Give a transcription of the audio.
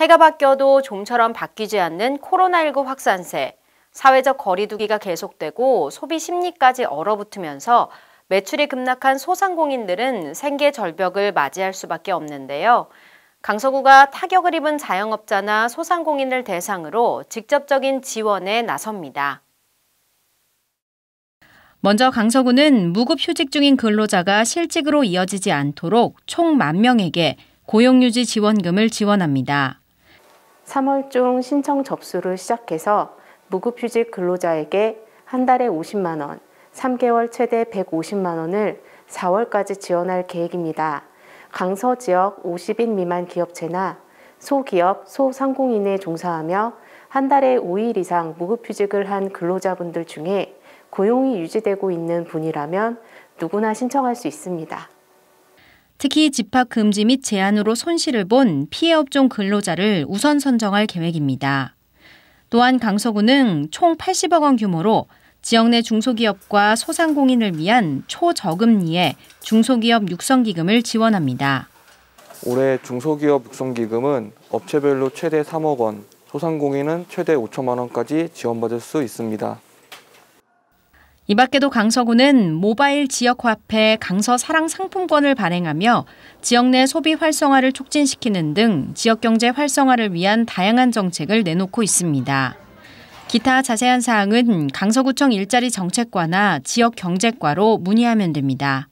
해가 바뀌어도 좀처럼 바뀌지 않는 코로나19 확산세, 사회적 거리두기가 계속되고 소비 심리까지 얼어붙으면서 매출이 급락한 소상공인들은 생계 절벽을 맞이할 수밖에 없는데요. 강서구가 타격을 입은 자영업자나 소상공인을 대상으로 직접적인 지원에 나섭니다. 먼저 강서구는 무급휴직 중인 근로자가 실직으로 이어지지 않도록 총만 명에게 고용유지 지원금을 지원합니다. 3월 중 신청 접수를 시작해서 무급휴직 근로자에게 한 달에 50만 원, 3개월 최대 150만 원을 4월까지 지원할 계획입니다. 강서 지역 50인 미만 기업체나 소기업, 소상공인에 종사하며 한 달에 5일 이상 무급휴직을 한 근로자분들 중에 고용이 유지되고 있는 분이라면 누구나 신청할 수 있습니다. 특히 집합 금지 및 제한으로 손실을 본 피해 업종 근로자를 우선 선정할 계획입니다. 또한 강서구는 총 80억 원 규모로 지역 내 중소기업과 소상공인을 위한 초저금리의 중소기업 육성기금을 지원합니다. 올해 중소기업 육성기금은 업체별로 최대 3억 원, 소상공인은 최대 5천만 원까지 지원받을 수 있습니다. 이 밖에도 강서구는 모바일 지역화폐 강서 사랑 상품권을 발행하며 지역 내 소비 활성화를 촉진시키는 등 지역 경제 활성화를 위한 다양한 정책을 내놓고 있습니다. 기타 자세한 사항은 강서구청 일자리 정책과나 지역 경제과로 문의하면 됩니다.